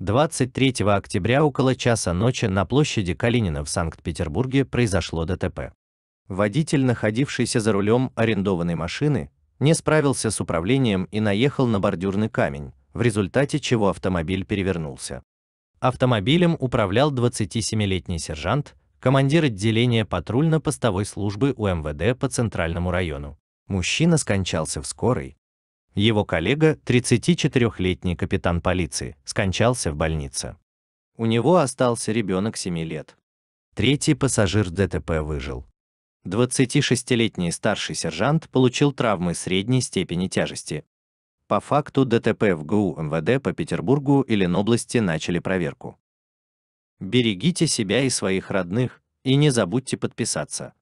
23 октября около часа ночи на площади Калинина в Санкт-Петербурге произошло ДТП. Водитель, находившийся за рулем арендованной машины, не справился с управлением и наехал на бордюрный камень, в результате чего автомобиль перевернулся. Автомобилем управлял 27-летний сержант, командир отделения патрульно-постовой службы УМВД по Центральному району. Мужчина скончался в скорой, его коллега, 34-летний капитан полиции, скончался в больнице. У него остался ребенок 7 лет. Третий пассажир ДТП выжил. 26-летний старший сержант получил травмы средней степени тяжести. По факту ДТП в ГУ МВД по Петербургу и Ленобласти начали проверку. Берегите себя и своих родных, и не забудьте подписаться.